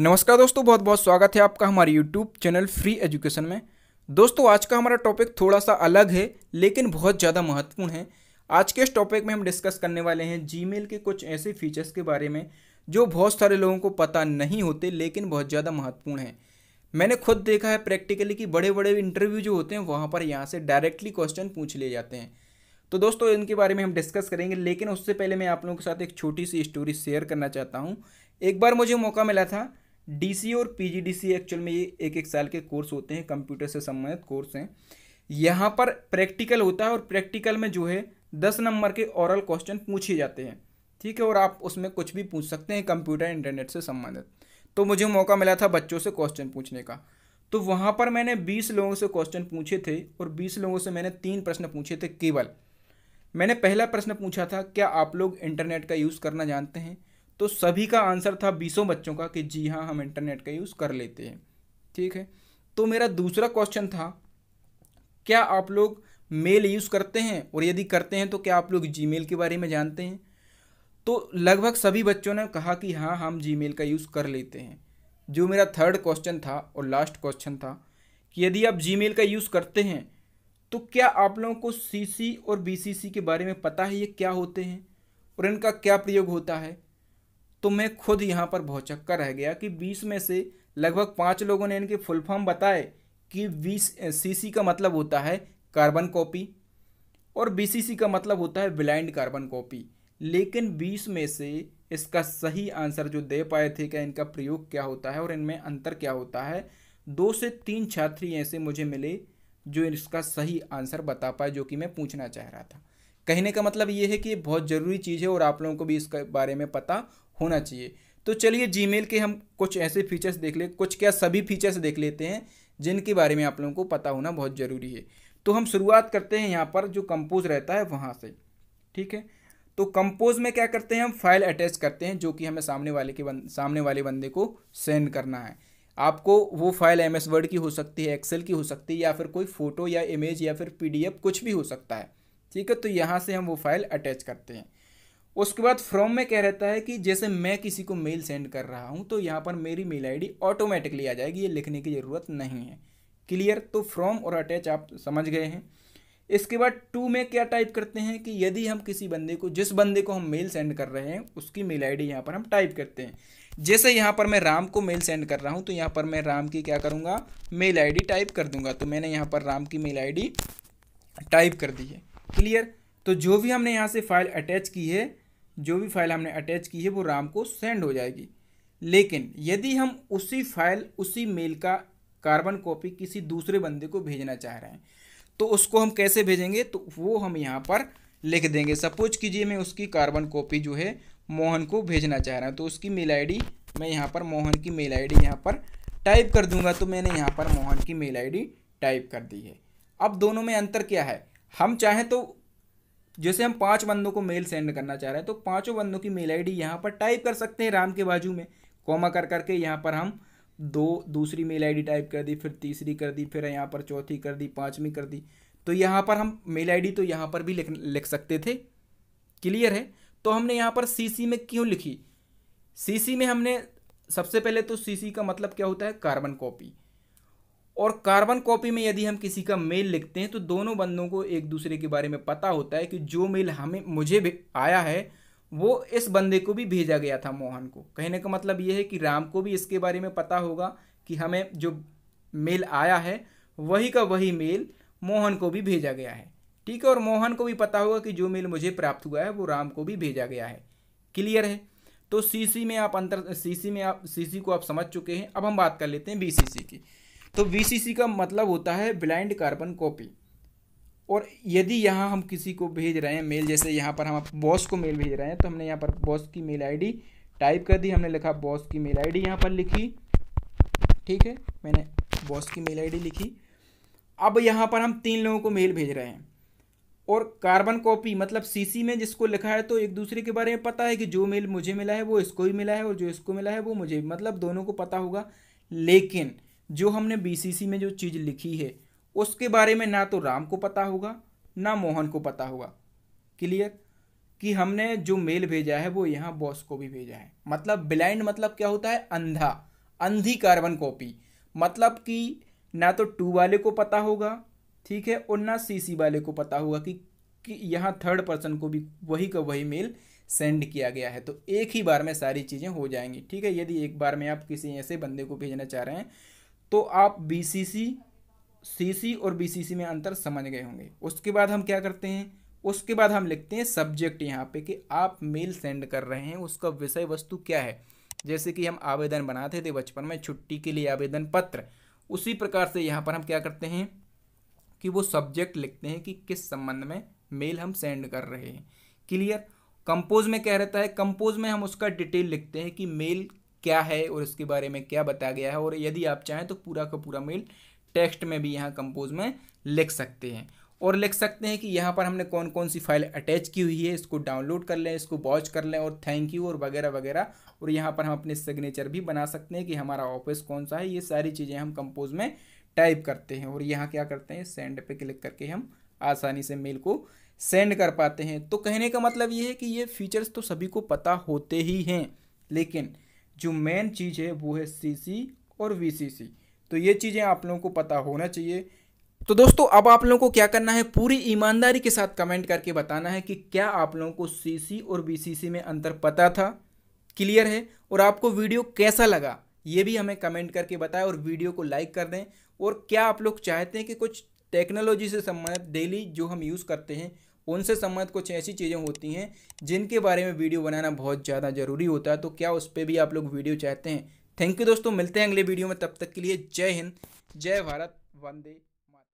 नमस्कार दोस्तों बहुत बहुत स्वागत है आपका हमारे यूट्यूब चैनल फ्री एजुकेशन में दोस्तों आज का हमारा टॉपिक थोड़ा सा अलग है लेकिन बहुत ज़्यादा महत्वपूर्ण है आज के इस टॉपिक में हम डिस्कस करने वाले हैं जीमेल के कुछ ऐसे फीचर्स के बारे में जो बहुत सारे लोगों को पता नहीं होते लेकिन बहुत ज़्यादा महत्वपूर्ण है मैंने खुद देखा है प्रैक्टिकली कि बड़े बड़े इंटरव्यू जो होते हैं वहाँ पर यहाँ से डायरेक्टली क्वेश्चन पूछ लिए जाते हैं तो दोस्तों इनके बारे में हम डिस्कस करेंगे लेकिन उससे पहले मैं आप लोगों के साथ एक छोटी सी स्टोरी शेयर करना चाहता हूँ एक बार मुझे मौका मिला था डीसी e और पीजीडीसी एक्चुअल में ये एक एक साल के कोर्स होते हैं कंप्यूटर से संबंधित कोर्स हैं यहाँ पर प्रैक्टिकल होता है और प्रैक्टिकल में जो है दस नंबर के ओरल क्वेश्चन पूछे जाते हैं ठीक है और आप उसमें कुछ भी पूछ सकते हैं कंप्यूटर इंटरनेट से संबंधित तो मुझे मौका मिला था बच्चों से क्वेश्चन पूछने का तो वहाँ पर मैंने बीस लोगों से क्वेश्चन पूछे थे और बीस लोगों से मैंने तीन प्रश्न पूछे थे केवल मैंने पहला प्रश्न पूछा था क्या आप लोग इंटरनेट का यूज़ करना जानते हैं तो सभी का आंसर था बीसों बच्चों का कि जी हाँ हम इंटरनेट का यूज़ कर लेते हैं ठीक है तो मेरा दूसरा क्वेश्चन था क्या आप लोग मेल यूज़ करते हैं और यदि करते हैं तो क्या आप लोग जी के बारे में जानते हैं तो लगभग सभी बच्चों ने कहा कि हाँ हम जी का यूज़ कर लेते हैं जो मेरा थर्ड क्वेश्चन था और लास्ट क्वेश्चन था कि यदि आप जी का यूज़ करते हैं तो क्या आप लोगों को सी और बी के बारे में पता है ये क्या होते हैं और इनका क्या प्रयोग होता है तो मैं खुद यहाँ पर भौचक्का रह गया कि बीस में से लगभग पाँच लोगों ने इनके फुल फॉर्म बताए कि बीस सी का मतलब होता है कार्बन कॉपी और बीसीसी का मतलब होता है ब्लाइंड कार्बन कॉपी लेकिन बीस में से इसका सही आंसर जो दे पाए थे क्या इनका प्रयोग क्या होता है और इनमें अंतर क्या होता है दो से तीन छात्री ऐसे मुझे मिले जो इसका सही आंसर बता पाए जो कि मैं पूछना चाह रहा था कहने का मतलब ये है कि बहुत ज़रूरी चीज़ है और आप लोगों को भी इसके बारे में पता होना चाहिए तो चलिए जी के हम कुछ ऐसे फीचर्स देख ले कुछ क्या सभी फीचर्स देख लेते हैं जिनके बारे में आप लोगों को पता होना बहुत ज़रूरी है तो हम शुरुआत करते हैं यहाँ पर जो कंपोज रहता है वहाँ से ठीक है तो कंपोज में क्या करते हैं हम फाइल अटैच करते हैं जो कि हमें सामने वाले के बंद सामने वाले बंदे को सेंड करना है आपको वो फाइल एम एस वर्ड की हो सकती है एक्सेल की हो सकती है या फिर कोई फ़ोटो या इमेज या फिर पीडीएफ कुछ भी हो सकता है ठीक है तो यहाँ से हम वो फाइल अटैच करते हैं उसके बाद फ्रॉम में क्या रहता है कि जैसे मैं किसी को मेल सेंड कर रहा हूँ तो यहाँ पर मेरी मेल आईडी ऑटोमेटिकली आ जाएगी ये लिखने की ज़रूरत नहीं है क्लियर तो फ्रॉम और अटैच आप समझ गए हैं इसके बाद टू में क्या टाइप करते हैं कि यदि हम किसी बंदे को जिस बंदे को हम मेल सेंड कर रहे हैं उसकी मेल आईडी यहाँ पर हम टाइप करते हैं जैसे यहाँ पर मैं राम को मेल सेंड कर रहा हूँ तो यहाँ पर मैं राम की क्या करूँगा मेल आईडी टाइप कर दूंगा तो मैंने यहाँ पर राम की मेल आईडी टाइप कर दी है क्लियर तो जो भी हमने यहाँ से फाइल अटैच की है जो भी फाइल हमने अटैच की है वो राम को सेंड हो जाएगी लेकिन यदि हम उसी फाइल उसी मेल का कार्बन कॉपी किसी दूसरे बंदे को भेजना चाह रहे हैं तो उसको हम कैसे भेजेंगे तो वो हम यहाँ पर लिख देंगे सपोज कीजिए मैं उसकी कार्बन कॉपी जो है मोहन को भेजना चाह रहा हूँ तो उसकी मेल आईडी मैं यहाँ पर मोहन की मेल आईडी यहाँ पर टाइप कर दूंगा तो मैंने यहाँ पर मोहन की मेल आईडी टाइप कर दी है अब दोनों में अंतर क्या है हम चाहें तो जैसे हम पांच बंदों को मेल सेंड करना चाह रहे हैं तो पांचों बंदों की मेल आईडी यहाँ पर टाइप कर सकते हैं राम के बाजू में कॉमा कर करके यहाँ पर हम दो दूसरी मेल आईडी टाइप कर दी फिर तीसरी कर दी फिर यहाँ पर चौथी कर दी पाँचवीं कर दी तो यहाँ पर हम मेल आईडी तो यहाँ पर भी लिख लिख सकते थे क्लियर है तो हमने यहाँ पर सी में क्यों लिखी सी में हमने सबसे पहले तो सी का मतलब क्या होता है कार्बन कॉपी और कार्बन कॉपी में यदि हम किसी का मेल लिखते हैं तो दोनों बंदों को एक दूसरे के बारे में पता होता है कि जो मेल हमें मुझे आया है वो इस बंदे को भी भेजा गया था मोहन को कहने का मतलब ये है कि राम को भी इसके बारे में पता होगा कि हमें जो मेल आया है वही का वही मेल मोहन को भी भेजा गया है ठीक है और मोहन को भी पता होगा कि जो मेल मुझे प्राप्त हुआ है वो राम को भी भेजा गया है क्लियर है तो सीसी में आप अंतर सीसी में आप सीसी को आप समझ चुके हैं अब हम बात कर लेते हैं बीसीसी की तो वी का मतलब होता है ब्लाइंड कार्बन कॉपी और यदि यहाँ हम किसी को भेज रहे हैं मेल जैसे यहाँ पर हम बॉस को मेल भेज रहे हैं तो हमने यहाँ पर बॉस की मेल आईडी टाइप कर दी हमने लिखा बॉस की मेल आईडी यहाँ पर लिखी ठीक है मैंने बॉस की मेल आईडी लिखी अब यहाँ पर हम तीन लोगों को मेल भेज रहे हैं और कार्बन कॉपी मतलब सीसी में जिसको लिखा है तो एक दूसरे के बारे में पता है कि जो मेल मुझे मिला है वो इसको ही मिला है और जो इसको मिला है वो मुझे मतलब दोनों को पता होगा लेकिन जो हमने बीसीसी में जो चीज़ लिखी है उसके बारे में ना तो राम को पता होगा ना मोहन को पता होगा क्लियर कि हमने जो मेल भेजा है वो यहाँ बॉस को भी भेजा है मतलब ब्लाइंड मतलब क्या होता है अंधा अंधी कार्बन कॉपी मतलब कि ना तो टू वाले को पता होगा ठीक है और ना सी सी वाले को पता होगा कि, कि यहाँ थर्ड पर्सन को भी वही का वही मेल सेंड किया गया है तो एक ही बार में सारी चीज़ें हो जाएंगी ठीक है यदि एक बार में आप किसी ऐसे बंदे को भेजना चाह रहे हैं तो आप बी सी सी सी सी और बी सी सी में अंतर समझ गए होंगे उसके बाद हम क्या करते हैं उसके बाद हम लिखते हैं सब्जेक्ट यहाँ पे कि आप मेल सेंड कर रहे हैं उसका विषय वस्तु क्या है जैसे कि हम आवेदन बनाते थे बचपन में छुट्टी के लिए आवेदन पत्र उसी प्रकार से यहाँ पर हम क्या करते हैं कि वो सब्जेक्ट लिखते हैं कि किस संबंध में मेल हम सेंड कर रहे हैं क्लियर कंपोज में क्या रहता है कंपोज में हम उसका डिटेल लिखते हैं कि मेल क्या है और इसके बारे में क्या बताया गया है और यदि आप चाहें तो पूरा का पूरा मेल टेक्स्ट में भी यहाँ कंपोज में लिख सकते हैं और लिख सकते हैं कि यहाँ पर हमने कौन कौन सी फाइल अटैच की हुई है इसको डाउनलोड कर लें इसको वॉच कर लें और थैंक यू और वगैरह वगैरह और यहाँ पर हम अपने सिग्नेचर भी बना सकते हैं कि हमारा ऑफिस कौन सा है ये सारी चीज़ें हम कंपोज में टाइप करते हैं और यहाँ क्या करते हैं सेंड पे क्लिक करके हम आसानी से मेल को सेंड कर पाते हैं तो कहने का मतलब ये है कि ये फीचर्स तो सभी को पता होते ही हैं लेकिन जो मेन चीज़ है वो है सी और वी तो ये चीज़ें आप लोगों को पता होना चाहिए तो दोस्तों अब आप लोगों को क्या करना है पूरी ईमानदारी के साथ कमेंट करके बताना है कि क्या आप लोगों को सी और सी में अंतर पता था क्लियर है और आपको वीडियो कैसा लगा ये भी हमें कमेंट करके बताएं और वीडियो को लाइक कर दें और क्या आप लोग चाहते हैं कि कुछ टेक्नोलॉजी से संबंधित डेली जो हम यूज़ करते हैं उनसे संबंधित कुछ ऐसी चीज़ें होती हैं जिनके बारे में वीडियो बनाना बहुत ज़्यादा ज़रूरी होता है तो क्या उस पर भी आप लोग वीडियो चाहते हैं थैंक यू दोस्तों मिलते हैं अगले वीडियो में तब तक के लिए जय हिंद जय भारत वंदे